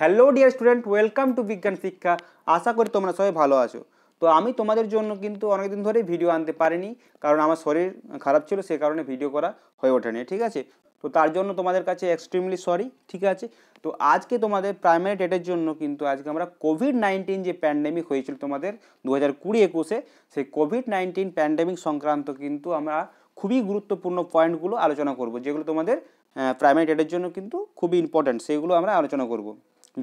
hello dear student welcome to বিজ্ঞান শিক্ষা আশা করি তোমরা সবাই ভালো আছো তো আমি তোমাদের জন্য কিন্তু অনেকদিন ধরেই ভিডিও আনতে পারিনি কারণ আমার শরীর খারাপ ছিল সে কারণে ভিডিও করা হয়ে ওঠেনি ঠিক আছে তো তার জন্য তোমাদের কাছে এক্সট্রিমলি সরি ঠিক আছে তো আজকে তোমাদের প্রাইমারি ডেটের জন্য কিন্তু আজকে আমরা কোভিড নাইন্টিন যে প্যান্ডেমিক হয়েছিল তোমাদের দু হাজার কুড়ি একুশে সেই কোভিড নাইন্টিন প্যান্ডেমিক সংক্রান্ত কিন্তু আমরা খুবই গুরুত্বপূর্ণ পয়েন্টগুলো আলোচনা করব যেগুলো তোমাদের প্রাইমারি ডেটের জন্য কিন্তু খুবই ইম্পর্ট্যান্ট সেইগুলো আমরা আলোচনা করবো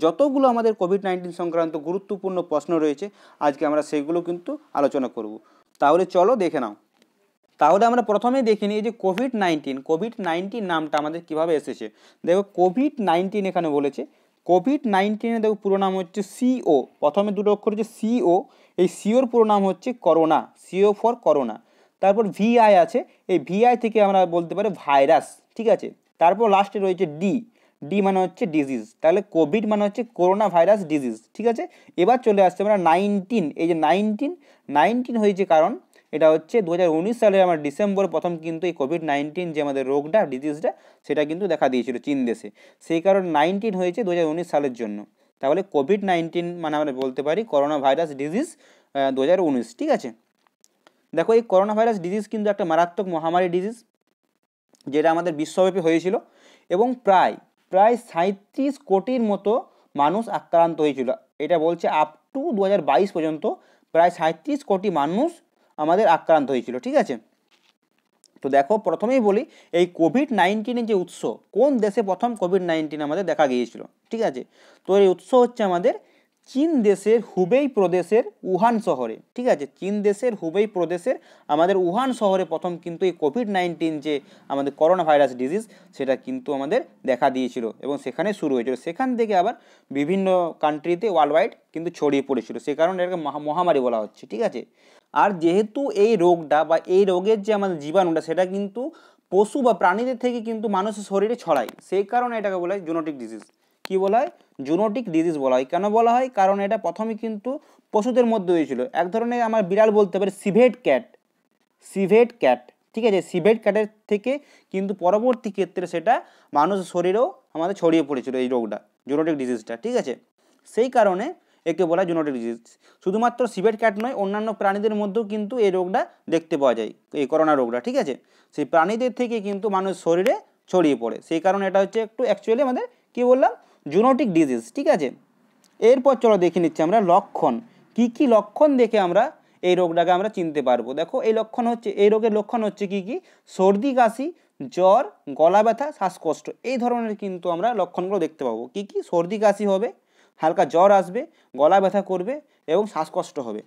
যতগুলো আমাদের কোভিড নাইন্টিন সংক্রান্ত গুরুত্বপূর্ণ প্রশ্ন রয়েছে আজকে আমরা সেগুলো কিন্তু আলোচনা করব তাহলে চলো দেখে নাও তাহলে আমরা প্রথমেই দেখে নিই যে কোভিড নাইন্টিন কোভিড নাইন্টিন নামটা আমাদের কিভাবে এসেছে দেখো কোভিড নাইন্টিন এখানে বলেছে কোভিড নাইন্টিনের দেখো পুরো নাম হচ্ছে সিও প্রথমে দুটো অক্ষর হচ্ছে সিও এই সিওর পুরো নাম হচ্ছে করোনা সিও ফর করোনা তারপর ভিআই আছে এই ভিআই থেকে আমরা বলতে পারি ভাইরাস ঠিক আছে তারপর লাস্টে রয়েছে ডি ডি মানে হচ্ছে ডিজিজ তাহলে কোভিড মানে হচ্ছে করোনা ভাইরাস ডিজিজ ঠিক আছে এবার চলে আসছে আমরা নাইনটিন এই যে নাইনটিন নাইনটিন হয়েছে কারণ এটা হচ্ছে দু হাজার উনিশ সালে আমার ডিসেম্বর প্রথম কিন্তু এই কোভিড নাইন্টিন যে আমাদের রোগটা ডিজিজটা সেটা কিন্তু দেখা দিয়েছিল চীন দেশে সেই কারণে নাইনটিন হয়েছে দু হাজার উনিশ সালের জন্য তাহলে কোভিড নাইন্টিন মানে আমরা বলতে পারি করোনা ভাইরাস ডিজিজ দু হাজার উনিশ ঠিক আছে দেখো এই করোনা ভাইরাস ডিজিজ কিন্তু একটা মারাত্মক মহামারী ডিজিজ যেটা আমাদের বিশ্বব্যাপী হয়েছিল এবং প্রায় প্রায় সাঁত্রিশ কোটির মতো মানুষ আক্রান্ত হয়েছিল এটা বলছে আপ টু দু পর্যন্ত প্রায় সাঁত্রিশ কোটি মানুষ আমাদের আক্রান্ত হয়েছিল ঠিক আছে তো দেখো প্রথমেই বলি এই কোভিড নাইন্টিনের যে উৎস কোন দেশে প্রথম কোভিড নাইন্টিন আমাদের দেখা গিয়েছিল ঠিক আছে তো এই উৎস হচ্ছে আমাদের চীন দেশের হুবেই প্রদেশের উহান শহরে ঠিক আছে চীন দেশের হুবেই প্রদেশের আমাদের উহান শহরে প্রথম কিন্তু এই কোভিড নাইন্টিন যে আমাদের করোনা ভাইরাস ডিজিজ সেটা কিন্তু আমাদের দেখা দিয়েছিল এবং সেখানে শুরু হয়েছিল সেখান থেকে আবার বিভিন্ন কান্ট্রিতে ওয়ার্ল্ড ওয়াইড কিন্তু ছড়িয়ে পড়েছিল সে কারণে এটাকে মহামারী বলা হচ্ছে ঠিক আছে আর যেহেতু এই রোগটা বা এই রোগের যে আমাদের জীবাণুটা সেটা কিন্তু পশু বা প্রাণীদের থেকে কিন্তু মানুষের শরীরে ছড়ায় সেই কারণে এটাকে বলা হয় জুনোটিক ডিজিজ কি বলা হয় জুনোটিক ডিজিজ বলা হয় কেন বলা হয় কারণ এটা প্রথমে কিন্তু পশুদের মধ্যে হয়েছিল এক ধরনের আমার বিড়াল বলতে পারে সিভেট ক্যাট সিভেট ক্যাট ঠিক আছে সিভেট ক্যাটের থেকে কিন্তু পরবর্তী ক্ষেত্রে সেটা মানুষের শরীরেও আমাদের ছড়িয়ে পড়েছিল এই রোগটা জুনোটিক ডিজিজটা ঠিক আছে সেই কারণে একে বলা হয় জুনোটিক ডিজিজ শুধুমাত্র সিভেট ক্যাট নয় অন্যান্য প্রাণীদের মধ্যেও কিন্তু এই রোগটা দেখতে পাওয়া যায় এই করোনা রোগটা ঠিক আছে সেই প্রাণীদের থেকে কিন্তু মানুষ শরীরে ছড়িয়ে পড়ে সেই কারণে এটা হচ্ছে একটু অ্যাকচুয়ালি আমাদের কী বললাম জুনোটিক ডিজিজ ঠিক আছে এরপর চলো দেখে নিচ্ছি আমরা লক্ষণ কি কি লক্ষণ দেখে আমরা এই রোগটাকে আমরা চিনতে পারবো দেখো এই লক্ষণ হচ্ছে এই রোগের লক্ষণ হচ্ছে কি কি সর্দি কাশি জ্বর গলা ব্যথা শ্বাসকষ্ট এই ধরনের কিন্তু আমরা লক্ষণগুলো দেখতে পাবো কি কি সর্দি কাশি হবে হালকা জ্বর আসবে গলা ব্যথা করবে এবং শ্বাসকষ্ট হবে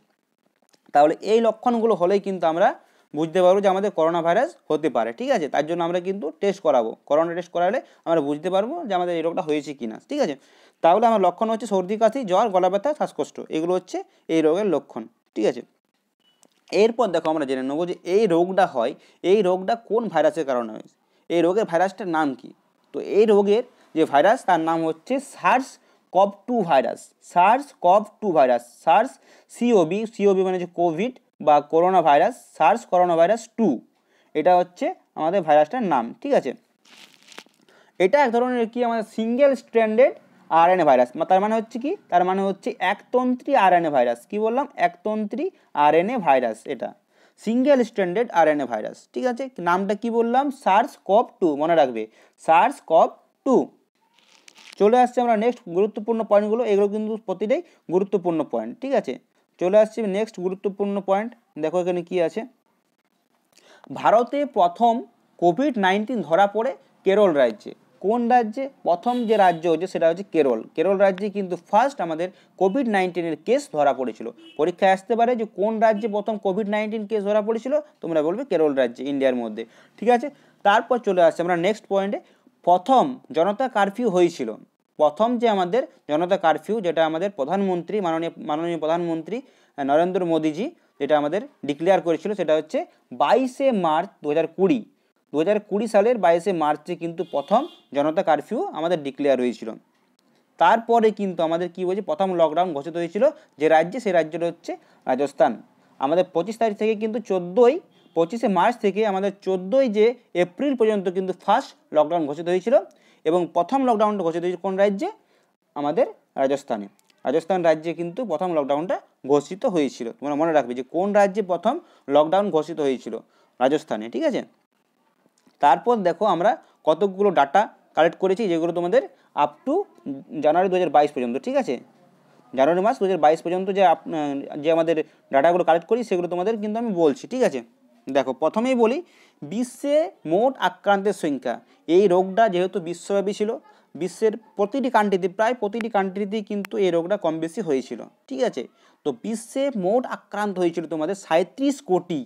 তাহলে এই লক্ষণগুলো হলেই কিন্তু আমরা বুঝতে পারবো যে আমাদের করোনা ভাইরাস হতে পারে ঠিক আছে তার জন্য আমরা কিন্তু টেস্ট করাবো করোনা টেস্ট করালে আমরা বুঝতে পারবো যে আমাদের এই রোগটা হয়েছে কি না ঠিক আছে তাহলে আমার লক্ষণ হচ্ছে সর্দি কাশি জ্বর গলা ব্যথা শ্বাসকষ্ট এগুলো হচ্ছে এই রোগের লক্ষণ ঠিক আছে এরপর দেখো আমরা জেনে নেবো যে এই রোগটা হয় এই রোগটা কোন ভাইরাসের কারণে হয়েছে এই রোগের ভাইরাসটার নাম কি তো এই রোগের যে ভাইরাস তার নাম হচ্ছে SARS CoV two virus SARS CoV two virus SARS COB COB মানে যে কোভিড বা corona virus SARS corona virus two এটা হচ্ছে আমাদের ভাইরাসটার নাম ঠিক আছে এটা এক ধরনের কি আমাদের সিঙ্গেল স্ট্র্যান্ডেড আরএনএ ভাইরাস তার মানে হচ্ছে কি তার মানে হচ্ছে একতন্ত্রী আরএনএ ভাইরাস কি বললাম একতন্ত্রী আরএনএ ভাইরাস এটা সিঙ্গেল স্ট্র্যান্ডেড আরএনএ ভাইরাস ঠিক আছে নামটা কি বললাম সার্স কপ টু মনে রাখবে সার্স কপ টু চলে আসছে আমরা নেক্সট গুরুত্বপূর্ণ পয়েন্টগুলো এগুলো কিন্তু প্রতিটাই গুরুত্বপূর্ণ পয়েন্ট ঠিক আছে চলে আসছি নেক্সট গুরুত্বপূর্ণ পয়েন্ট দেখো এখানে কি আছে ভারতে প্রথম কোভিড নাইন্টিন ধরা পড়ে কেরল রাজ্যে কোন রাজ্যে প্রথম যে রাজ্য হচ্ছে সেটা হচ্ছে কেরল কেরল রাজ্যে কিন্তু ফার্স্ট আমাদের কোভিড নাইন্টিনের কেস ধরা পড়েছিল পরীক্ষায় আসতে পারে যে কোন রাজ্যে প্রথম কোভিড নাইন্টিন কেস ধরা পড়েছিল তোমরা বলবে কেরল রাজ্যে ইন্ডিয়ার মধ্যে ঠিক আছে তারপর চলে আসছে আমরা নেক্সট পয়েন্টে প্রথম জনতা কারফিউ হয়েছিল প্রথম যে আমাদের জনতা কারফিউ যেটা আমাদের প্রধানমন্ত্রী মাননীয় মাননীয় প্রধানমন্ত্রী নরেন্দ্র মোদীজি যেটা আমাদের ডিক্লেয়ার করেছিল সেটা হচ্ছে বাইশে মার্চ দু হাজার কুড়ি দু হাজার কুড়ি সালের বাইশে মার্চে কিন্তু প্রথম জনতা কারফিউ আমাদের ডিক্লেয়ার হয়েছিল তারপরে কিন্তু আমাদের কী বলছে প্রথম লকডাউন ঘোষিত হয়েছিল যে রাজ্যে সেই রাজ্যটা হচ্ছে রাজস্থান আমাদের পঁচিশ তারিখ থেকে কিন্তু চোদ্দোই পঁচিশে মার্চ থেকে আমাদের চোদ্দোই যে এপ্রিল পর্যন্ত কিন্তু ফার্স্ট লকডাউন ঘোষিত হয়েছিল এবং প্রথম লকডাউনটা ঘোষিত হয়েছে কোন রাজ্যে আমাদের রাজস্থানে রাজস্থান রাজ্যে কিন্তু প্রথম লকডাউনটা ঘোষিত হয়েছিল তোমরা মনে রাখবে যে কোন রাজ্যে প্রথম লকডাউন ঘোষিত হয়েছিল রাজস্থানে ঠিক আছে তারপর দেখো আমরা কতকগুলো ডাটা কালেক্ট করেছি যেগুলো তোমাদের আপ টু জানুয়ারি দু পর্যন্ত ঠিক আছে জানুয়ারি মাস দু পর্যন্ত যে যে আমাদের ডাটাগুলো কালেক্ট করি সেগুলো তোমাদের কিন্তু আমি বলছি ঠিক আছে দেখো প্রথমেই বলি বিশ্বে মোট আক্রান্তের সংখ্যা এই রোগটা যেহেতু বিশ্বব্যাপী ছিল বিশ্বের প্রতিটি কান্ট্রিতে প্রায় প্রতিটি কান্ট্রিতেই কিন্তু এই রোগটা কম বেশি হয়েছিল ঠিক আছে তো বিশ্বে মোট আক্রান্ত হয়েছিল তোমাদের সাঁত্রিশ কোটি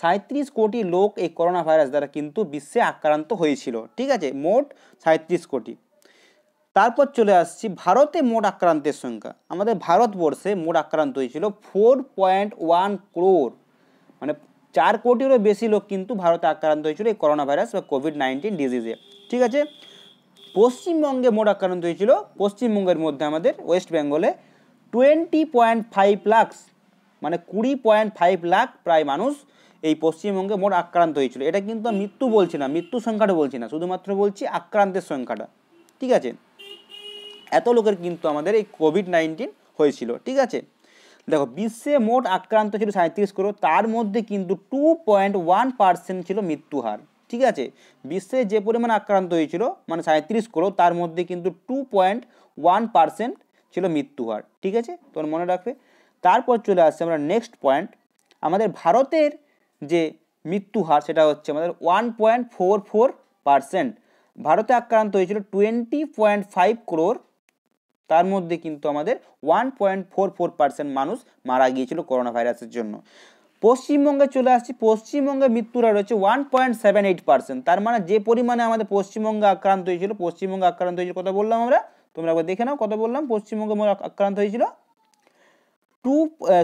সাঁত্রিশ কোটি লোক এই করোনা ভাইরাস দ্বারা কিন্তু বিশ্বে আক্রান্ত হয়েছিল ঠিক আছে মোট সাঁত্রিশ কোটি তারপর চলে আসছি ভারতে মোট আক্রান্তের সংখ্যা আমাদের ভারতবর্ষে মোট আক্রান্ত হয়েছিল ফোর পয়েন্ট ওয়ান ক্রোর মানে চার কোটিরও বেশি লোক কিন্তু ভারতে আক্রান্ত হয়েছিল এই করোনা ভাইরাস বা কোভিড নাইন্টিন ডিজিজে ঠিক আছে পশ্চিমবঙ্গে মোট আক্রান্ত হয়েছিল পশ্চিমবঙ্গের মধ্যে আমাদের ওয়েস্ট বেঙ্গলে টোয়েন্টি পয়েন্ট ফাইভ লাখস মানে কুড়ি পয়েন্ট ফাইভ লাখ প্রায় মানুষ এই পশ্চিমবঙ্গে মোট আক্রান্ত হয়েছিল এটা কিন্তু মৃত্যু বলছি না মৃত্যু সংখ্যাটা বলছি না শুধুমাত্র বলছি আক্রান্তের সংখ্যাটা ঠিক আছে এত লোকের কিন্তু আমাদের এই কোভিড নাইন্টিন হয়েছিল ঠিক আছে দেখো বিশ্বে মোট আক্রান্ত ছিল সাঁত্রিশ করো তার মধ্যে কিন্তু টু পয়েন্ট ওয়ান পার্সেন্ট ছিল মৃত্যুহার ঠিক আছে বিশ্বে যে পরিমাণ আক্রান্ত হয়েছিল মানে সাঁত্রিশ করো তার মধ্যে কিন্তু টু পয়েন্ট ওয়ান পার্সেন্ট ছিল মৃত্যু হার ঠিক আছে তোর মনে রাখবে তারপর চলে আসছে আমরা নেক্সট পয়েন্ট আমাদের ভারতের যে মৃত্যু হার সেটা হচ্ছে আমাদের one point four four percent ভারতে আক্রান্ত হয়েছিল টোয়েন্টি পয়েন্ট ফাইভ ক্রোর তার মধ্যে কিন্তু আমাদের one point four four percent মানুষ মারা গিয়েছিল করোনা ভাইরাসের জন্য পশ্চিমবঙ্গে চলে আসছি পশ্চিমবঙ্গে মৃত্যুরা রয়েছে one point seven eight percent তার মানে যে পরিমাণে আমাদের পশ্চিমবঙ্গে আক্রান্ত হয়েছিল পশ্চিমবঙ্গে আক্রান্ত হয়েছিল কথা বললাম আমরা তোমরা একবার দেখে নাও কত বললাম পশ্চিমবঙ্গে আক্রান্ত হয়েছিল two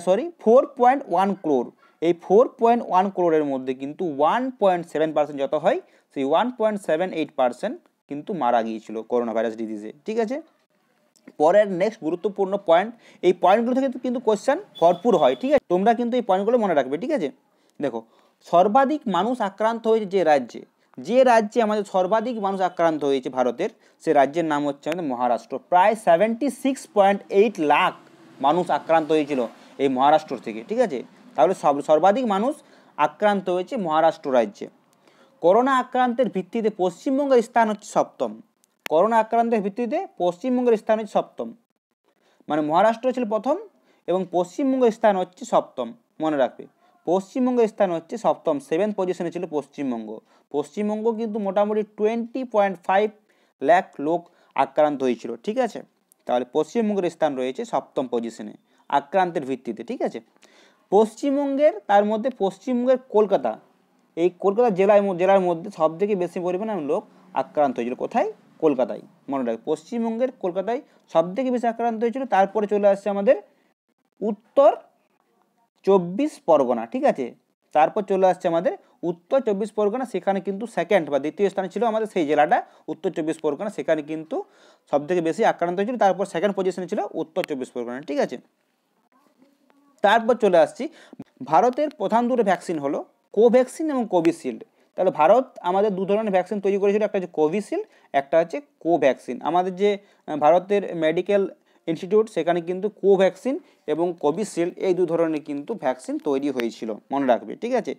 sorry four point one crore এই ফোর পয়েন্ট ওয়ান ক্রোরের মধ্যে কিন্তু ওয়ান পয়েন্ট সেভেন পার্সেন্ট যত হয় সেই one point seven eight percent কিন্তু মারা গিয়েছিল করোনা ভাইরাস ডিজিজে ঠিক আছে পরের নেক্সট গুরুত্বপূর্ণ পয়েন্ট এই পয়েন্টগুলো থেকে কিন্তু কোশ্চেন ভরপুর হয় ঠিক আছে তোমরা কিন্তু এই পয়েন্টগুলো মনে রাখবে ঠিক আছে দেখো সর্বাধিক মানুষ আক্রান্ত হয়েছে যে রাজ্যে যে রাজ্যে আমাদের সর্বাধিক মানুষ আক্রান্ত হয়েছে ভারতের সে রাজ্যের নাম হচ্ছে আমাদের মহারাষ্ট্র প্রায় seventy six point eight lakh মানুষ আক্রান্ত হয়েছিল এই মহারাষ্ট্র থেকে ঠিক আছে তাহলে সব সর্বাধিক মানুষ আক্রান্ত হয়েছে মহারাষ্ট্র রাজ্যে করোনা আক্রান্তের ভিত্তিতে পশ্চিমবঙ্গের স্থান হচ্ছে সপ্তম করোনা আক্রান্তের ভিত্তিতে পশ্চিমবঙ্গের স্থান হচ্ছে সপ্তম মানে মহারাষ্ট্র ছিল প্রথম এবং পশ্চিমবঙ্গের স্থান হচ্ছে সপ্তম মনে রাখবে পশ্চিমবঙ্গের স্থান হচ্ছে সপ্তম সেভেন পজিশনে ছিল পশ্চিমবঙ্গ পশ্চিমবঙ্গ কিন্তু মোটামুটি টোয়েন্টি পয়েন্ট ফাইভ ল্যাক লোক আক্রান্ত হয়েছিল ঠিক আছে তাহলে পশ্চিমবঙ্গের স্থান রয়েছে সপ্তম পজিশনে আক্রান্তের ভিত্তিতে ঠিক আছে পশ্চিমবঙ্গের তার মধ্যে পশ্চিমবঙ্গের কলকাতা এই কলকাতা জেলায় জেলার মধ্যে সবথেকে বেশি পরিমাণে লোক আক্রান্ত হয়েছিল কোথায় কলকাতায় মনে রাখ পশ্চিমবঙ্গের কলকাতায় থেকে বেশি আক্রান্ত হয়েছিল তারপরে চলে আসছে আমাদের উত্তর চব্বিশ পরগনা ঠিক আছে তারপর চলে আসছে আমাদের উত্তর চব্বিশ পরগনা সেখানে কিন্তু সেকেন্ড বা দ্বিতীয় স্থানে ছিল আমাদের সেই জেলাটা উত্তর চব্বিশ পরগনা সেখানে কিন্তু সবথেকে বেশি আক্রান্ত হয়েছিল তারপর সেকেন্ড পজিশনে ছিল উত্তর চব্বিশ পরগনা ঠিক আছে তারপর চলে আসছি ভারতের প্রধান দুটো ভ্যাকসিন হলো কোভ্যাক্সিন এবং কোভিশিল্ড তাহলে ভারত আমাদের দু ধরনের ভ্যাকসিন তৈরি করেছিল একটা হচ্ছে কোভিশিল্ড একটা হচ্ছে কোভ্যাকসিন আমাদের যে ভারতের মেডিকেল ইনস্টিটিউট সেখানে কিন্তু কোভ্যাকসিন এবং কোভিশিল্ড এই দু ধরনের কিন্তু ভ্যাকসিন তৈরি হয়েছিল মনে রাখবে ঠিক আছে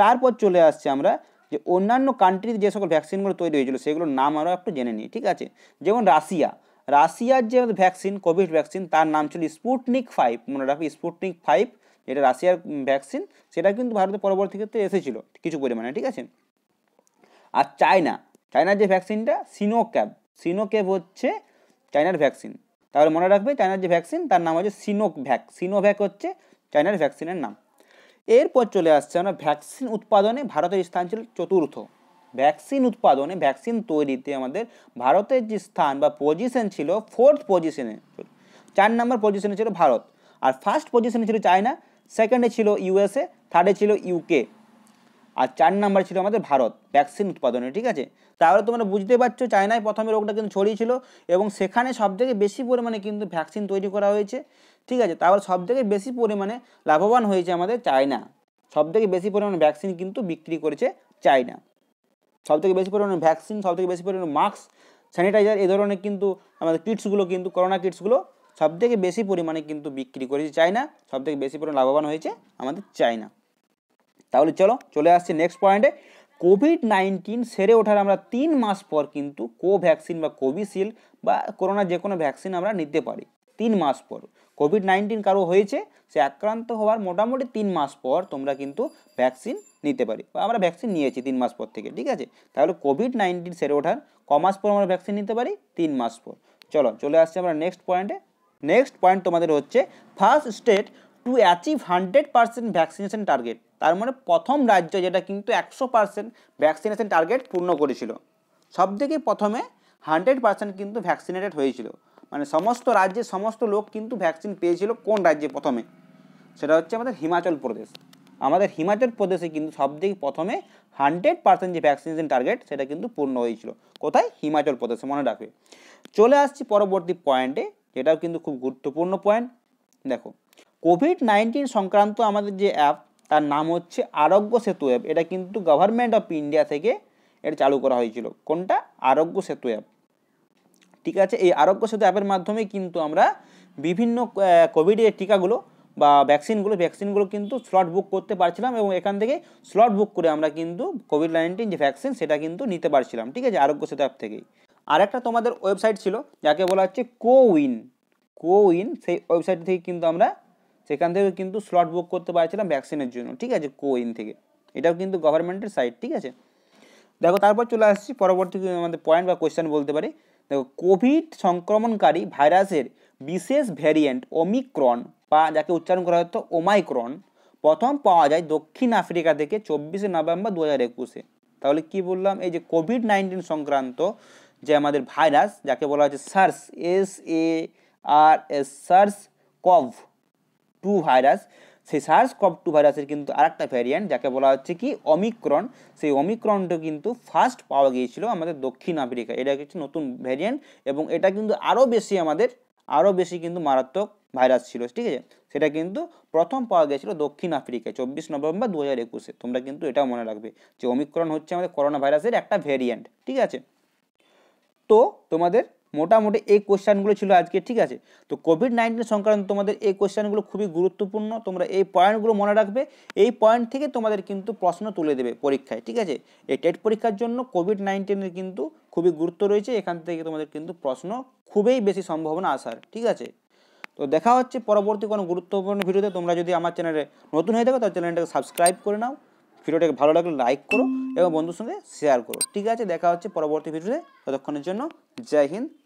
তারপর চলে আসছে আমরা যে অন্যান্য কান্ট্রির যে সকল ভ্যাকসিনগুলো তৈরি হয়েছিল সেগুলোর নাম আমরা একটু জেনে নিই ঠিক আছে যেমন রাশিয়া রাশিয়ার যে ভ্যাকসিন কোভিড ভ্যাকসিন তার নাম ছিল স্পুটনিক ফাইভ মনে রাখবে স্পুটনিক ফাইভ যেটা রাশিয়ার ভ্যাকসিন সেটা কিন্তু ভারতের পরবর্তী ক্ষেত্রে এসেছিল কিছু পরিমাণে ঠিক আছে আর চায়না চায়নার যে ভ্যাকসিনটা সিনো ক্যাব হচ্ছে চায়নার ভ্যাকসিন তাহলে মনে রাখবে চায়নার যে ভ্যাকসিন তার নাম হচ্ছে সিনোভ্যাক সিনোভ্যাক হচ্ছে চায়নার ভ্যাকসিনের নাম এরপর চলে আসছে আমরা ভ্যাকসিন উৎপাদনে ভারতের স্থান ছিল চতুর্থ ভ্যাকসিন উৎপাদনে ভ্যাকসিন তৈরিতে আমাদের ভারতের যে স্থান বা পজিশন ছিল ফোর্থ পজিশনে চার নম্বর পজিশনে ছিল ভারত আর ফার্স্ট পজিশনে ছিল চায়না সেকেন্ডে ছিল ইউএসএ থার্ডে ছিল ইউকে আর চার নাম্বার ছিল আমাদের ভারত ভ্যাকসিন উৎপাদনে ঠিক আছে তাহলে তোমরা বুঝতে পারছো চায়নায় প্রথমে রোগটা কিন্তু ছড়িয়েছিল এবং সেখানে সবথেকে বেশি পরিমাণে কিন্তু ভ্যাকসিন তৈরি করা হয়েছে ঠিক আছে সব থেকে বেশি পরিমাণে লাভবান হয়েছে আমাদের চায়না সব থেকে বেশি পরিমাণে ভ্যাকসিন কিন্তু বিক্রি করেছে চায়না সবথেকে বেশি পরিমাণে ভ্যাকসিন সবথেকে বেশি পরিমাণে মাস্ক স্যানিটাইজার এ ধরনের কিন্তু আমাদের কিটসগুলো কিন্তু করোনা কিটসগুলো সবথেকে বেশি পরিমাণে কিন্তু বিক্রি করেছে চায়না সবথেকে বেশি পরিমাণে লাভবান হয়েছে আমাদের চায়না তাহলে চলো চলে আসছি নেক্সট পয়েন্টে কোভিড নাইন্টিন সেরে ওঠার আমরা তিন মাস পর কিন্তু কোভ্যাক্সিন বা কোভিশিল্ড বা করোনা যে কোনো ভ্যাকসিন আমরা নিতে পারি তিন মাস পর কোভিড নাইন্টিন কারো হয়েছে সে আক্রান্ত হওয়ার মোটামুটি তিন মাস পর তোমরা কিন্তু ভ্যাকসিন নিতে পারি বা আমরা ভ্যাকসিন নিয়েছি তিন মাস পর থেকে ঠিক আছে তাহলে কোভিড নাইন্টিন সেরে ওঠার ক মাস পর আমরা ভ্যাকসিন নিতে পারি তিন মাস পর চলো চলে আসছি আমরা নেক্সট পয়েন্টে নেক্সট পয়েন্ট তোমাদের হচ্ছে first state to achieve hundred percent vaccination target তার মানে প্রথম রাজ্য যেটা কিন্তু একশো পার্সেন্ট ভ্যাকসিনেশন টার্গেট পূর্ণ করেছিল সব থেকে প্রথমে হান্ড্রেড পার্সেন্ট কিন্তু ভ্যাকসিনেটেড হয়েছিল মানে সমস্ত রাজ্যের সমস্ত লোক কিন্তু ভ্যাকসিন পেয়েছিল কোন রাজ্যে প্রথমে সেটা হচ্ছে আমাদের হিমাচল প্রদেশ আমাদের হিমাচল প্রদেশে কিন্তু সব থেকে প্রথমে হান্ড্রেড পার্সেন্ট যে ভ্যাকসিনেশন টার্গেট সেটা কিন্তু পূর্ণ হয়েছিল কোথায় হিমাচল প্রদেশে মনে রাখবে চলে আসছি পরবর্তী পয়েন্টে এটাও কিন্তু খুব গুরুত্বপূর্ণ পয়েন্ট দেখো কোভিড নাইন্টিন সংক্রান্ত আমাদের যে অ্যাপ তার নাম হচ্ছে আরোগ্য সেতু অ্যাপ এটা কিন্তু গভর্নমেন্ট অফ ইন্ডিয়া থেকে এটা চালু করা হয়েছিল কোনটা আরোগ্য সেতু অ্যাপ ঠিক আছে এই আরোগ্য সেতু অ্যাপের মাধ্যমে কিন্তু আমরা বিভিন্ন কোভিডের টিকাগুলো বা ভ্যাকসিনগুলো ভ্যাকসিনগুলো কিন্তু স্লট বুক করতে পারছিলাম এবং এখান থেকে স্লট বুক করে আমরা কিন্তু কোভিড নাইন্টিন যে ভ্যাকসিন সেটা কিন্তু নিতে পারছিলাম ঠিক আছে আরোগ্য সেতু অ্যাপ থেকেই আর একটা তোমাদের ওয়েবসাইট ছিল যাকে বলা হচ্ছে কোউইন কোউইন সেই ওয়েবসাইট থেকে কিন্তু আমরা সেখান থেকে কিন্তু স্লট বুক করতে পারছিলাম ভ্যাকসিনের জন্য ঠিক আছে কোউইন থেকে এটাও কিন্তু গভর্নমেন্টের সাইট ঠিক আছে দেখো তারপর চলে আসছি পরবর্তী আমাদের পয়েন্ট বা কোয়েশ্চেন বলতে পারি দেখো কোভিড সংক্রমণকারী ভাইরাসের বিশেষ ভ্যারিয়েন্ট ওমিক্রন বা যাকে উচ্চারণ করা হতো ওমাইক্রন প্রথম পাওয়া যায় দক্ষিণ আফ্রিকা থেকে চব্বিশে নভেম্বর দু হাজার একুশে তাহলে কী বললাম এই যে কোভিড নাইন্টিন সংক্রান্ত যে আমাদের ভাইরাস যাকে বলা হচ্ছে SARS S A R S SARS CoV two virus সেই সার্স কভ টু ভাইরাসের কিন্তু আরেকটা ভ্যারিয়েন্ট যাকে বলা হচ্ছে কি অমিক্রন সেই অমিক্রনটা কিন্তু ফার্স্ট পাওয়া গিয়েছিল আমাদের দক্ষিণ আফ্রিকা এটা হচ্ছে নতুন ভ্যারিয়েন্ট এবং এটা কিন্তু আরও বেশি আমাদের আরও বেশি কিন্তু মারাত্মক ভাইরাস ছিল ঠিক আছে সেটা কিন্তু প্রথম পাওয়া গিয়েছিল দক্ষিণ আফ্রিকায় চব্বিশ নভেম্বর দু হাজার একুশে তোমরা কিন্তু এটাও মনে রাখবে যে অমিক্রন হচ্ছে আমাদের করোনা ভাইরাসের একটা ভেরিয়েন্ট ঠিক আছে তো তোমাদের মোটামুটি এই কোশ্চেনগুলো ছিল আজকে ঠিক আছে তো কোভিড নাইন্টিন সংক্রান্ত তোমাদের এই কোশ্চেনগুলো খুবই গুরুত্বপূর্ণ তোমরা এই পয়েন্টগুলো মনে রাখবে এই পয়েন্ট থেকে তোমাদের কিন্তু প্রশ্ন তুলে দেবে পরীক্ষায় ঠিক আছে এই টেট পরীক্ষার জন্য কোভিড নাইন্টিনের কিন্তু খুবই গুরুত্ব রয়েছে এখান থেকে তোমাদের কিন্তু প্রশ্ন খুবই বেশি সম্ভাবনা আসার ঠিক আছে তো দেখা হচ্ছে পরবর্তী কোনো গুরুত্বপূর্ণ ভিডিওতে তোমরা যদি আমার চ্যানেলে নতুন হয়ে থাকো তার চ্যানেলটাকে সাবস্ক্রাইব করে নাও ভিডিওটাকে ভালো লাগলে লাইক করো এবং বন্ধুর সঙ্গে শেয়ার করো ঠিক আছে দেখা হচ্ছে পরবর্তী ভিডিওতে ততক্ষণের জন্য জয় হিন্দ